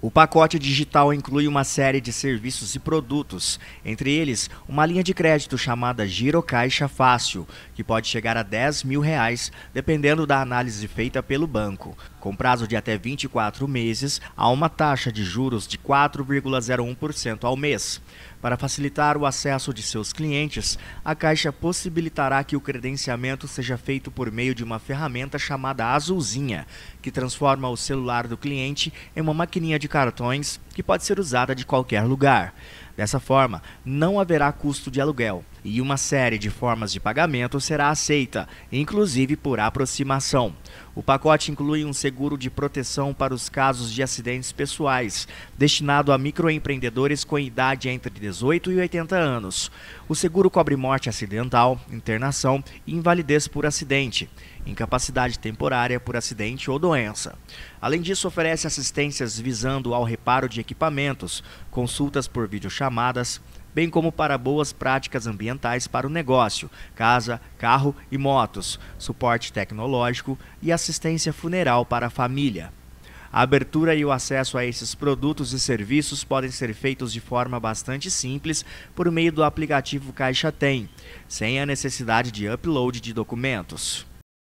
O pacote digital inclui uma série de serviços e produtos, entre eles uma linha de crédito chamada Girocaixa Fácil, que pode chegar a 10 mil reais, dependendo da análise feita pelo banco, com prazo de até 24 meses, a uma taxa de juros de 4,01% ao mês. Para facilitar o acesso de seus clientes, a Caixa possibilitará que o credenciamento seja feito por meio de uma ferramenta chamada Azulzinha, que transforma o celular do cliente em uma maquininha de cartões que pode ser usada de qualquer lugar. Dessa forma, não haverá custo de aluguel e uma série de formas de pagamento será aceita, inclusive por aproximação. O pacote inclui um seguro de proteção para os casos de acidentes pessoais, destinado a microempreendedores com idade entre 18 e 80 anos. O seguro cobre morte acidental, internação e invalidez por acidente, incapacidade temporária por acidente ou doença. Além disso, oferece assistências visando ao reparo de equipamentos, consultas por videochamadas, bem como para boas práticas ambientais para o negócio, casa, carro e motos, suporte tecnológico e assistência funeral para a família. A abertura e o acesso a esses produtos e serviços podem ser feitos de forma bastante simples por meio do aplicativo Caixa Tem, sem a necessidade de upload de documentos.